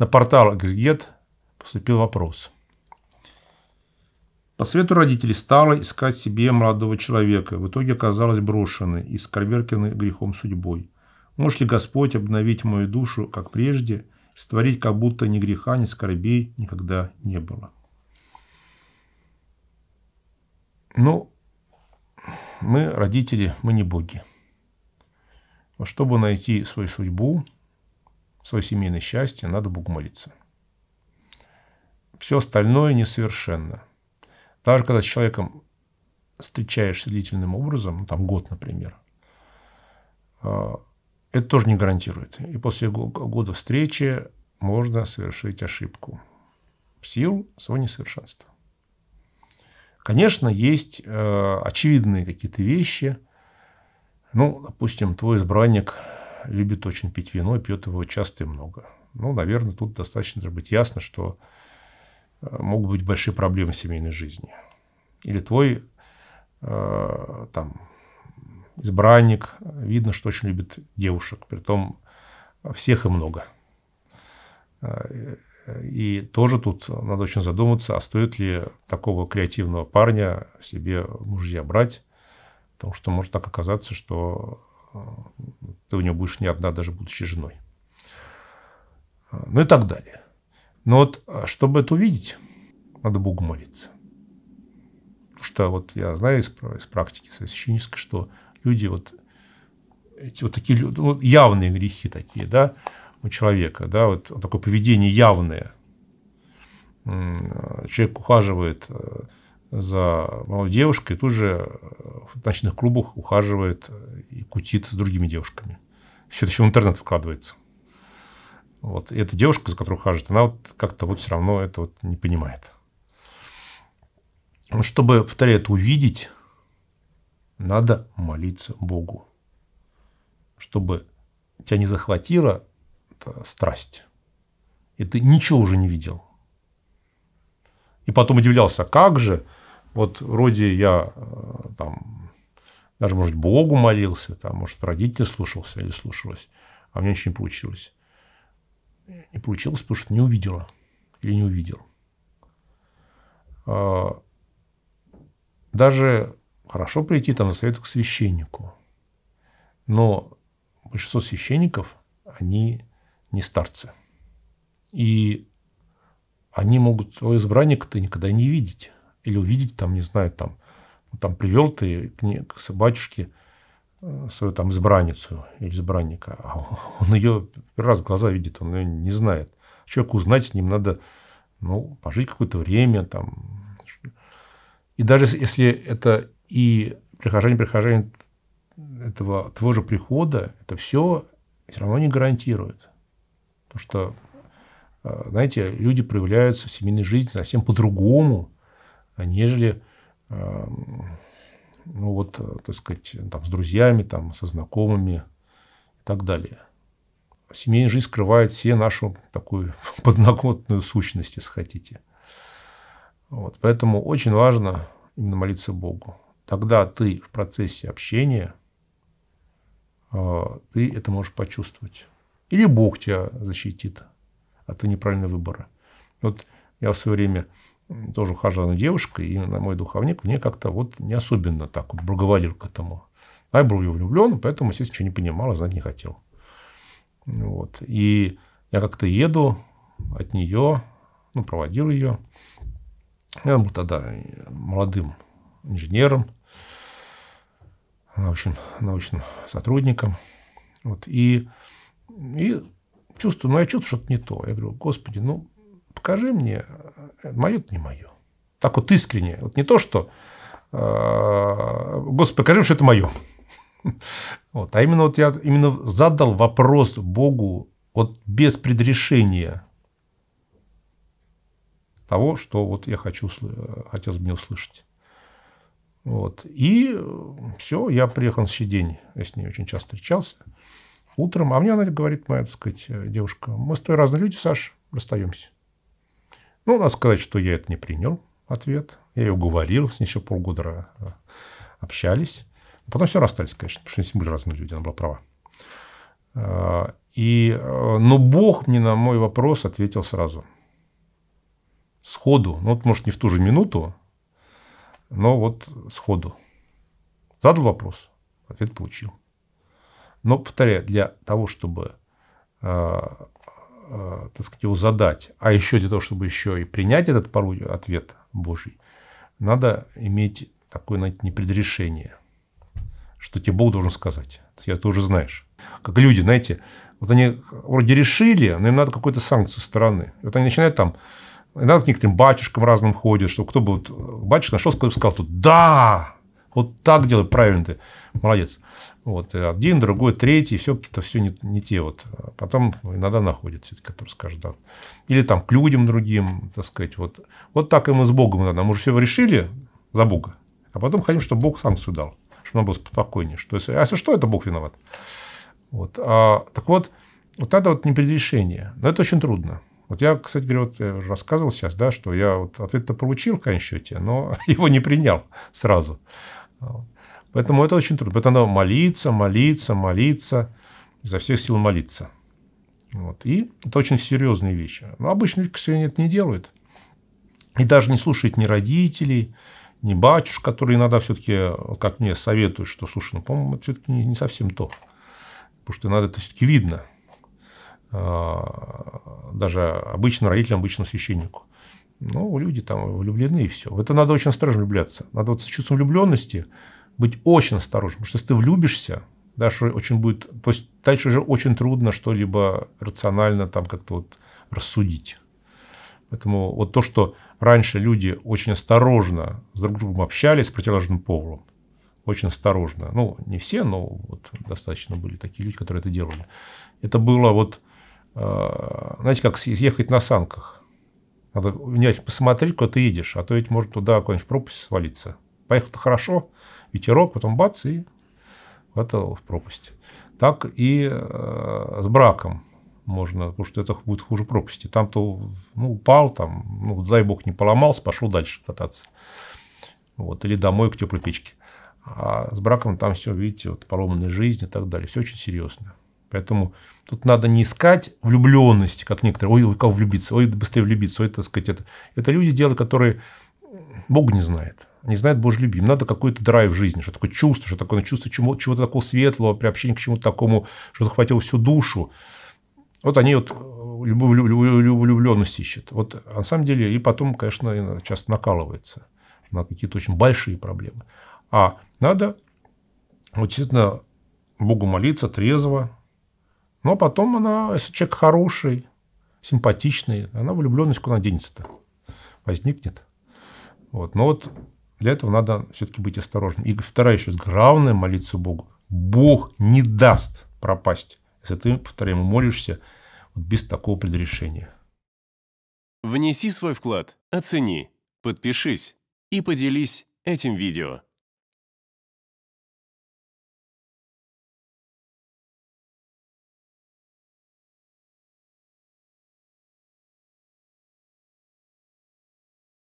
На портал XGET поступил вопрос. По совету родителей стала искать себе молодого человека. В итоге оказалась брошенной и скорверкиной грехом судьбой. Может ли Господь обновить мою душу, как прежде, створить, как будто ни греха, ни скорбей никогда не было? Ну, мы родители, мы не боги. Чтобы найти свою судьбу, свое семейное счастье, надо Богу молиться. Все остальное несовершенно. Даже когда с человеком встречаешься длительным образом, ну, там год, например, а, это тоже не гарантирует. И после года встречи можно совершить ошибку в силу своего несовершенства. Конечно, есть э, очевидные какие-то вещи. Ну, допустим, твой избранник любит очень пить вино, пьет его часто и много. Ну, наверное, тут достаточно должно быть ясно, что э, могут быть большие проблемы в семейной жизни. Или твой э, там избранник, видно, что очень любит девушек, притом всех и много. Э, и тоже тут надо очень задуматься, а стоит ли такого креативного парня себе мужья брать, потому что может так оказаться, что э, ты у него будешь не одна, даже будучи женой. А, ну и так далее. Но вот, а, чтобы это увидеть, надо Богу молиться. Потому что вот я знаю из, из практики священнической, что люди вот эти вот такие ну, явные грехи такие, да, у человека, да, вот такое поведение явное. А, человек ухаживает за молодой девушкой, тут же э, в ночных клубах ухаживает и кутит с другими девушками. Все это еще в интернет вкладывается. Вот. И эта девушка, за которой ухаживает, она вот как-то вот все равно это вот не понимает. Чтобы, повторяю, это увидеть, надо молиться Богу. Чтобы тебя не захватила страсть. И ты ничего уже не видел. И потом удивлялся, а как же – вот вроде я э, там даже, может, Богу молился, там, может, родители слушался или слушалась, а мне ничего не получилось. Не получилось, потому что не увидела или не увидел. А, даже хорошо прийти там на совет к священнику, но большинство священников, они не старцы. И они могут своего избранника-то никогда не видеть. Или увидеть, там, не знаю, там, там привел ты к, не, к собачушке э, свою там избранницу или избранника, а он ее раз глаза видит, он ее не знает. Человеку узнать с ним надо, ну, пожить какое-то время, там. И даже если это и прихожане, прихожане этого твоего же прихода, это все все равно не гарантирует. Потому что, э, знаете, люди проявляются в семейной жизни совсем по-другому, а, нежели а, ну вот, э, так сказать, там, с друзьями, там, со знакомыми и так далее. Семейная жизнь скрывает все нашу такую подноготную сущность, если хотите. Вот, поэтому очень важно именно молиться Богу. Тогда ты в процессе общения, а, ты это можешь почувствовать. Или Бог тебя защитит от а неправильного выбора. Вот я в свое время тоже ухаживала девушка, и на мой духовник мне как-то вот не особенно так вот благоволил к этому. А я был ее влюблен, поэтому, естественно, ничего не понимал, а знать не хотел. Вот. И я как-то еду от нее, ну, проводил ее. Я был тогда э, молодым инженером, научным, научным сотрудником. Вот. И, и чувствую, ну, я чувствую что-то не то. Я говорю, господи, ну, покажи мне, э, мое это не мое. Так вот искренне. Вот не то, что э, Господи, покажи, что это мое. Вот. А именно вот я именно задал вопрос Богу вот без предрешения того, что вот я хочу, хотел бы не услышать. Вот. И все, я приехал на следующий день. Я с ней очень часто встречался. Утром. А мне она говорит, моя, так сказать, девушка, мы с тобой разные люди, Саш, расстаемся. Ну, надо сказать, что я это не принял, ответ. Я ее уговорил, с ней еще полгода э, общались. Потом все расстались, конечно, потому что с ним были разные люди, она была права. Э, и, э, но Бог мне на мой вопрос ответил сразу. Сходу. Ну, вот, может, не в ту же минуту, но вот сходу. Задал вопрос, ответ получил. Но, повторяю, для того, чтобы Э, так сказать, его задать, а еще для того, чтобы еще и принять этот порой ответ Божий, надо иметь такое, знаете, непредрешение, что тебе Бог должен сказать. Я ты уже знаешь. Как люди, знаете, вот они вроде решили, но им надо какую-то санкцию стороны. вот они начинают там, иногда к некоторым батюшкам разным ходят, что кто бы вот, батюшка нашел, сказал, тут, да, вот так делай, правильно ты, молодец. Вот, э, один, другой, третий, все какие-то все не, не те. Вот. А потом иногда находят все-таки, которые скажут, да. Или там к людям другим, так сказать. Вот, вот так и мы с Богом надо. Мы же все решили за Бога, а потом хотим, чтобы Бог санкцию дал, чтобы нам было спокойнее. Что если, а если что, это Бог виноват. Вот. А, так вот, вот это вот непредрешение. Но это очень трудно. Вот я, кстати говоря, вот э, рассказывал сейчас, да, что я вот ответ-то получил в конечном счете, но его не принял сразу. Вот. Поэтому это очень трудно. Поэтому надо молиться, молиться, молиться, изо всех сил молиться. Вот. И это очень серьезные вещи. Но обычно люди, к сожалению, это не делают. И даже не слушают ни родителей, ни батюшек, которые иногда все-таки, как мне советуют, что, слушай, ну, по-моему, это все-таки не совсем то. Потому что надо это все-таки видно. А, даже обычным родителям, обычному священнику. Ну, люди там влюблены и все. это надо очень осторожно влюбляться. Надо вот с чувством влюбленности быть очень осторожным, потому что если ты влюбишься, дальше очень будет, то есть дальше уже очень трудно что-либо рационально там как-то вот рассудить. Поэтому вот то, что раньше люди очень осторожно с друг другом общались, с противоположным полом, очень осторожно. Ну, не все, но вот достаточно были такие люди, которые это делали. Это было вот, э, знаете, как ехать на санках. Надо внимательно посмотреть, куда ты едешь, а то ведь может туда куда-нибудь в пропасть свалиться. Поехал-то хорошо, ветерок, потом бац, и это в пропасть. Так и э, с браком можно, потому что это будет хуже пропасти. Там-то ну, упал, там, ну, дай бог, не поломался, пошел дальше кататься. Вот, или домой к теплой печке. А с браком там все, видите, вот поломанная жизнь и так далее. Все очень серьезно. Поэтому тут надо не искать влюбленности, как некоторые, ой, ой как влюбиться, ой, быстрее влюбиться, ой, так сказать, это, это люди дела, которые Бог не знает не знает Боже любим. Надо какой-то драйв в жизни, что такое чувство, что такое ну, чувство чего-то такого светлого, приобщение к чему-то такому, что захватило всю душу. Вот они вот э, влюбленность ищет. Вот а на самом деле, и потом, конечно, часто накалывается на какие-то очень большие проблемы. А надо вот, действительно Богу молиться трезво. Но потом она, если человек хороший, симпатичный, она влюбленность куда денется-то? Возникнет. Вот. Но вот для этого надо все-таки быть осторожным. И вторая еще главное молиться Богу. Бог не даст пропасть, если ты, повторяем, молишься без такого предрешения. Внеси свой вклад, оцени, подпишись и поделись этим видео.